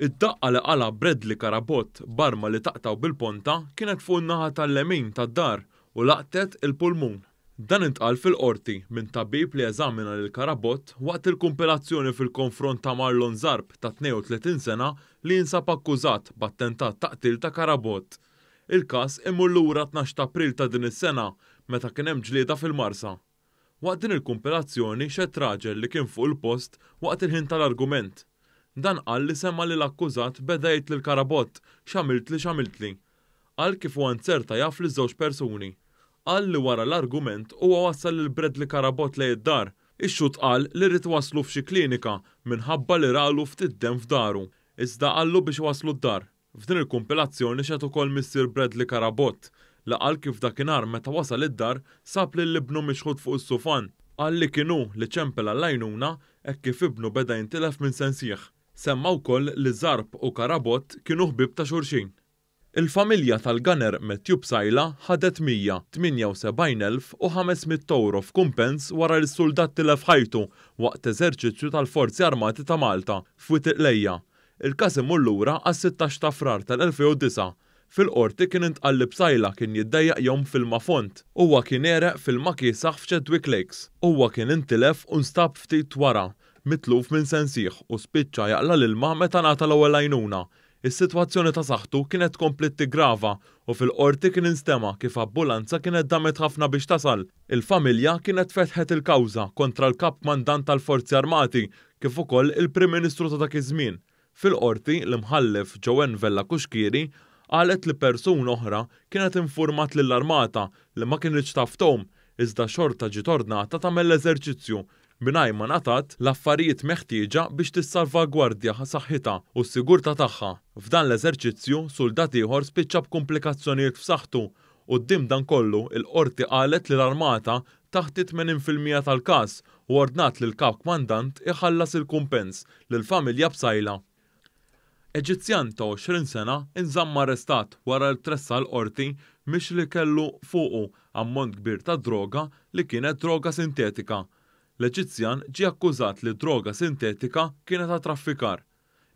Id-daqqa li qala Bradley Karabot barma li taqtaw bil-ponta kienet fuq naħa tal-lemin tad-dar u laqtet il-pulmun. Dan intqal fil-qorti minn tabib li eżamina lil Karabot waqt il-kumpilazzjoni fil-konfront ta' Marlon Zarb ta' 32 sena li jinsab akkużat b'attentat taqtil ta' Karabot. Il-kas imur lura 12 ta' April ta' din is-sena meta kien hemm ġlieda fil-Marsa. Waqt din il-kumpilazzjoni xed raġel li kien fuq il-post waqt il-ħin tal-argument Dan qal li semma li l-akkużat l-karabot, xamilt li xamilt li. Għal kif huwa nzerta jaf li żewġ persuni. Għal li wara l-argument huwa wassal li Bredli Karabott lej id-dar. Ix-xut qal li rrid waslu f'xi klinika minħabba li ralu ftit dem f'daru. Iżda qallu biex waslu d-dar. F'din il-kumpilazzjoni xed ukoll Mr. Bradley Karabot, li qal kif dakinhar meta wasal id-dar sab li l-ibnu mixħud fuq is-sufan. Qal li kienu li ċempel għall-għajnuna hekk kif ibnu beda jintilef minn sensieħ. Semma wkoll li Zarb u Karabot kienu ħbib ta' xurxin. Il-familja tal-Gunner Matthew Psajla ħadet 178,500 euro f'kumpens wara l soldat tilef ħajtu waqt eżerċizzju tal-Forzi Armati ta' Malta f'Witiq Lejja. Il-kas imur lura għas-16 ta' frar tal-2009 fil-qorti kien intqalli b'sajla kien jiddejjaq jom fil-mafont. Huwa kien ere fil-makisaħ f'Chadwick Lakes. Huwa kien intilef unstab ftit wara mitluf minn sensiħ u spiċċa jaqla l-ilma meta nata l-ewwel għajnuna. Is-sitwazzjoni ta' saħħtu kienet kompletti grava u fil-qorti kien instema kif abbulanza kienet damet ħafna biex tasal. Il-familja kienet fetħet il-kawża kontra l-kap mandant tal-Forzi Armati kif ukoll il-Prim Ministru ta' dak iż-żmien. Fil-qorti l-imħallef ġewen Vella Kuxkiri qalet li persuna oħra kienet infurmat lill-armata li ma kienx taftom iżda xorta ġitornata tagħmel l-eżerċizzju minaj ma natat l-affarijiet meħtieġa biex tissalvagwardja saħħitha u s-sigurta tagħha. F'dan l-eżerċizzju soldat ieħor spiċċa b'komplikazzjonijiet f'saħħtu u d-dim dan kollu il-qorti qalet li l-armata taħt 80% tal-każ u ordnat lil kap kmandant iħallas il-kumpens lil familja b'sajla. Eġizzjan ta' 20 sena inżamm arrestat wara l-tressa l-qorti miex li kellu fuqu ammont kbir ta' droga li kienet droga sintetika L-Eġizzjan ġie akkużat li droga sintetika kienet ta' traffikar.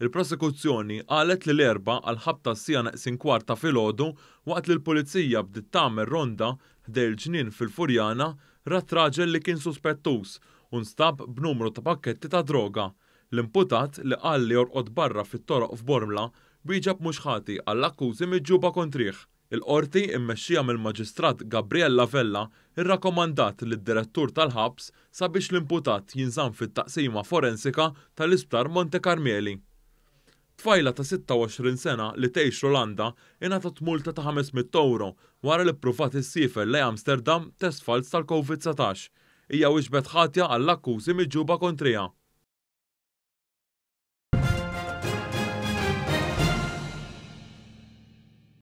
Il-prosekuzzjoni qalet li l-erba għal ħabta sija naqsin kwarta filgħodu waqt li l-pulizija bdiet tagħmel ronda ħdejl ġnien fil-Furjana rat raġel li kien suspettuż u stab b'numru ta' pakketti ta' droga. L-imputat li qal li jorqod barra fit-toroq f'Bormla bieġab mhux ħati għall-akkużi miġġuba kontriħ. Il-qorti immexxija mill-Maġistrat Gabriel Lavella irrakkomandat lid direttur tal-ħabs sabiex l-imputat jinżam fit-taqsima forensika tal-Isptar Monte Carmeli. Tfajla ta' 26 sena li tgħix Rolanda ingħatat multa ta' 500 euro wara li pruvat is-sifer lej Amsterdam test fals tal-COVID-19. Hija wieġbet ħatja għall-akkużi miġuba kontrija.